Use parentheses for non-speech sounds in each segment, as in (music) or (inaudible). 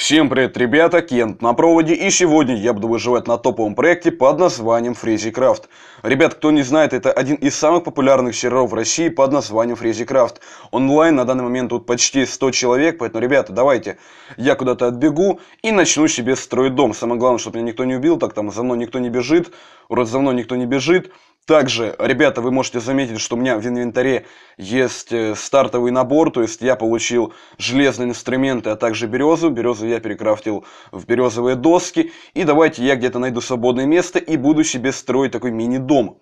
Всем привет, ребята! Кент на проводе, и сегодня я буду выживать на топовом проекте под названием FreezyCraft. Ребят, кто не знает, это один из самых популярных серверов в России под названием FreezyCraft. Онлайн на данный момент тут почти 100 человек, поэтому, ребята, давайте я куда-то отбегу и начну себе строить дом. Самое главное, чтобы меня никто не убил, так там за мной никто не бежит, вроде за мной никто не бежит. Также, ребята, вы можете заметить, что у меня в инвентаре есть э, стартовый набор, то есть я получил железные инструменты, а также березу. Березу я перекрафтил в березовые доски. И давайте я где-то найду свободное место и буду себе строить такой мини-дом.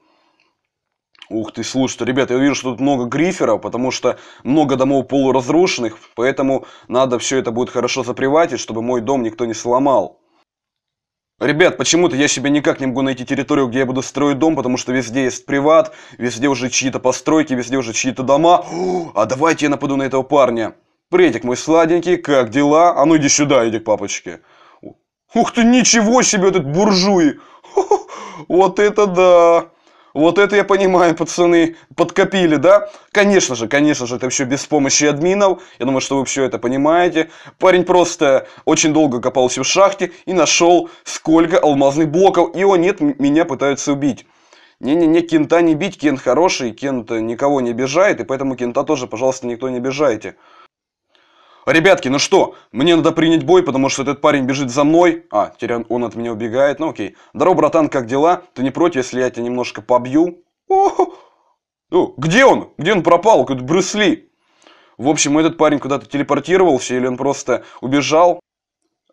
Ух ты, слушайте, ребята, я вижу, что тут много гриферов, потому что много домов полуразрушенных, поэтому надо все это будет хорошо заприватить, чтобы мой дом никто не сломал. Ребят, почему-то я себе никак не могу найти территорию, где я буду строить дом, потому что везде есть приват, везде уже чьи-то постройки, везде уже чьи-то дома. О, (gasps) а давайте я нападу на этого парня. Приветик, мой сладенький, как дела? А ну иди сюда, иди к папочке. Ух ты, ничего себе, этот буржуй. (laughs) Вот это да. Вот это я понимаю, пацаны, подкопили, да? Конечно же, конечно же, это все без помощи админов. Я думаю, что вы все это понимаете. Парень просто очень долго копался в шахте и нашел сколько алмазных блоков. И, о нет, меня пытаются убить. Не-не-не, кента не бить, кент хороший, кент никого не обижает, и поэтому кента тоже, пожалуйста, никто не обижайте. Ребятки, ну что, мне надо принять бой, потому что этот парень бежит за мной. А, теперь он от меня убегает, ну окей. Здорово, братан, как дела? Ты не против, если я тебя немножко побью? О, -хо! Ну, где он? Где он пропал? Какой-то Брюс В общем, этот парень куда-то телепортировался, или он просто убежал.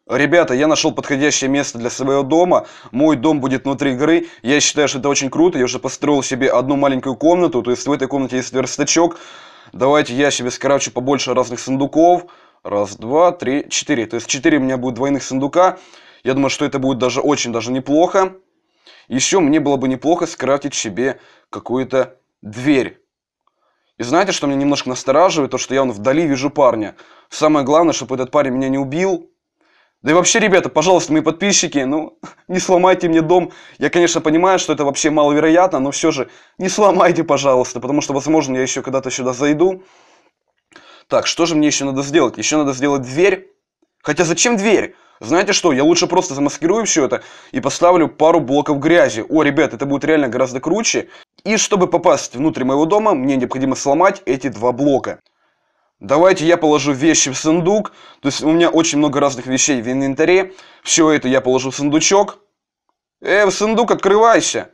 Ребята, я нашел подходящее место для своего дома. Мой дом будет внутри игры. Я считаю, что это очень круто. Я уже построил себе одну маленькую комнату. То есть в этой комнате есть верстачок. Давайте я себе скорочу побольше разных сундуков. Раз, два, три, четыре. То есть четыре у меня будет двойных сундука. Я думаю, что это будет даже очень даже неплохо. Еще мне было бы неплохо скрафтить себе какую-то дверь. И знаете, что меня немножко настораживает? То, что я вон вдали вижу парня. Самое главное, чтобы этот парень меня не убил. Да и вообще, ребята, пожалуйста, мои подписчики, ну, (laughs) не сломайте мне дом. Я, конечно, понимаю, что это вообще маловероятно, но все же не сломайте, пожалуйста, потому что, возможно, я еще когда-то сюда зайду. Так, что же мне еще надо сделать? Еще надо сделать дверь. Хотя зачем дверь? Знаете что, я лучше просто замаскирую все это и поставлю пару блоков грязи. О, ребят, это будет реально гораздо круче. И чтобы попасть внутрь моего дома, мне необходимо сломать эти два блока. Давайте я положу вещи в сундук. То есть у меня очень много разных вещей в инвентаре. Все это я положу в сундучок. Э, в сундук открывайся.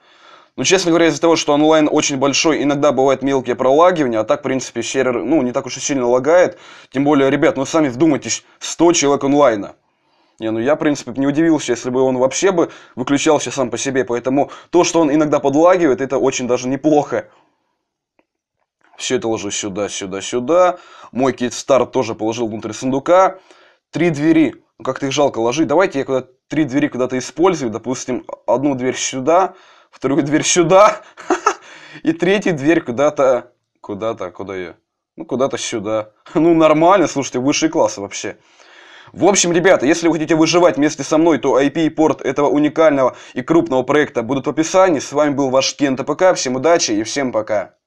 Ну, честно говоря, из-за того, что онлайн очень большой, иногда бывают мелкие пролагивания, а так, в принципе, сервер, ну, не так уж и сильно лагает. Тем более, ребят, ну, сами вдумайтесь, 100 человек онлайна. Не, ну я, в принципе, не удивился, если бы он вообще бы выключался сам по себе. Поэтому то, что он иногда подлагивает, это очень даже неплохо. Все это ложу сюда, сюда, сюда. Мой кейт-стар тоже положил внутрь сундука. Три двери. Ну, как-то их жалко ложить. Давайте я куда три двери куда-то использую. Допустим, одну дверь сюда, вторую дверь сюда, (laughs) и третью дверь куда-то, куда-то, куда ее? Ну, куда-то сюда. Ну, нормально, слушайте, высший класс вообще. В общем, ребята, если вы хотите выживать вместе со мной, то IP и порт этого уникального и крупного проекта будут в описании. С вами был ваш Кен ТПК, всем удачи и всем пока.